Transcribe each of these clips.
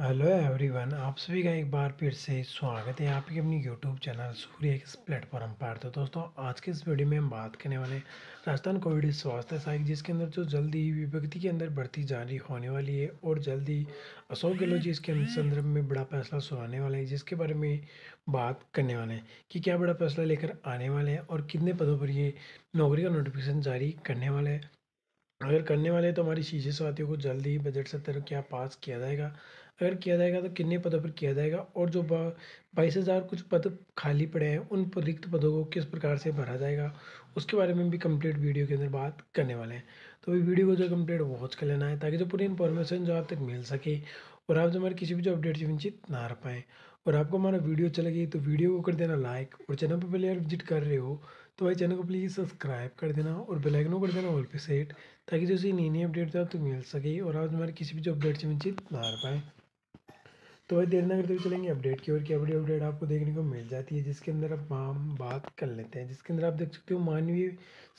hello everyone आप सभी का एक बार फिर से स्वागत है आपके अपनी YouTube channel Surya X platform पर तो दोस्तों आज के इस वीडियो में हम बात करने वाले राजस्थान कोविड स्वास्थ्य सहायक जिसके अंदर जो जल्दी ही विभक्ति के अंदर बढ़ती जारी होने वाली है और जल्द ही अशोक गहलोत जी इसके संदर्भ में बड़ा फैसला सुनाने वाले हैं जिसके बारे में बात करने वाले हैं कि क्या बड़ा फैसला लेकर आने वाले हैं और कितने पदों पर ये नौकरी का नोटिफिकेशन जारी करने वाला है अगर करने वाले तो हमारी शीशे साथियों को जल्द ही बजट सत्र क्या पास किया जाएगा अगर किया जाएगा तो कितने पदों पर किया जाएगा और जो बाईस हज़ार कुछ पद खाली पड़े हैं उन पर रिक्त पदों को किस प्रकार से भरा जाएगा उसके बारे में भी कंप्लीट वीडियो के अंदर बात करने वाले हैं तो भी वीडियो को जो कंप्लीट वॉच कर लेना है ताकि जो पूरी इन्फॉर्मेशन जो आप तक मिल सके और आप जो हमारे किसी भी जो अपडेट से वंचित ना रह पाएँ और आपको हमारा वीडियो अच्छा लगे तो वीडियो को कर देना लाइक और चैनल पर पहले विजिट कर रहे हो तो भाई चैनल को प्लीज़ सब्सक्राइब कर देना और बेलाइकन को कर देना ऑल पे सेट ताकि जो नई नई अपडेट आप तक मिल सके और आप हमारे किसी भी जो अपडेट से वंचित ना रह पाएँ तो वह देर ना करते हुए चलेंगे अपडेट की ओर की अपडेट अपडेट आपको देखने को मिल जाती है जिसके अंदर अब हम बात कर लेते हैं जिसके अंदर आप देख सकते हो मानवीय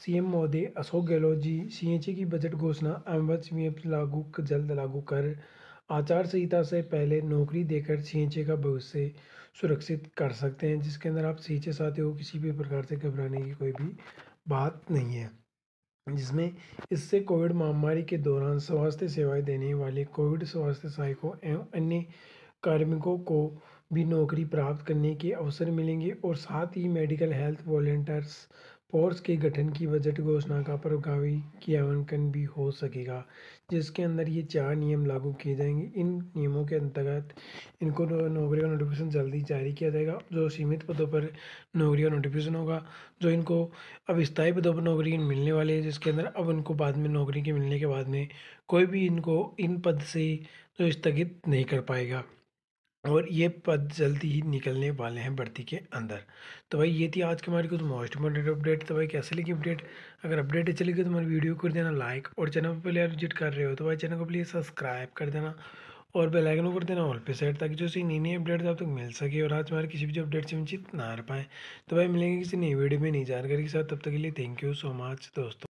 सीएम मोदी अशोक गहलोत जी सीएचए की बजट घोषणा अहमद लागू जल्द लागू कर आचार संहिता से पहले नौकरी देकर सीएचए का भविष्य सुरक्षित कर सकते हैं जिसके अंदर आप सीएचए साथ हो किसी भी प्रकार से घबराने की कोई भी बात नहीं है जिसमें इससे कोविड महामारी के दौरान स्वास्थ्य सेवाएं देने वाले कोविड स्वास्थ्य सहायकों एवं अन्य कार्मिकों को भी नौकरी प्राप्त करने के अवसर मिलेंगे और साथ ही मेडिकल हेल्थ वॉलेंटियर्स फोर्स के गठन की बजट घोषणा का प्रभावी क्रियान्वयन भी हो सकेगा जिसके अंदर ये चार नियम लागू किए जाएंगे इन नियमों के अंतर्गत इनको नौकरी का नोटिफिकेशन जल्दी जारी किया जाएगा जो सीमित पदों पर नौकरी का नोटिफिकेशन होगा जो इनको अब स्थायी पदों पर नौकरी मिलने वाली है जिसके अंदर अब इनको बाद में नौकरी के मिलने के बाद में कोई भी इनको इन पद से जो स्थगित नहीं कर पाएगा और ये पद जल्दी ही निकलने वाले हैं भर्ती के अंदर तो भाई ये थी आज के हमारी कुछ मोस्ट इम्पोर्टेंट अपडेट तो भाई कैसे लगी अपडेट अगर अपडेट अच्छी लगी तो हमारी वीडियो कर देना लाइक और चैनल पर प्लेयर विजिट कर रहे हो तो भाई चैनल को प्लीज़ सब्सक्राइब कर देना और बेल आइकन को कर देना ऑल पे सेट ताकि जो सी नई नई अपडेट आप तक मिल सके और आज हमारे किसी भी अपडेट से वंचित ना रह पाए तो भाई मिलेंगे किसी नई वीडियो में नई जानकारी के साथ तब तक के लिए थैंक यू सो मच दोस्तों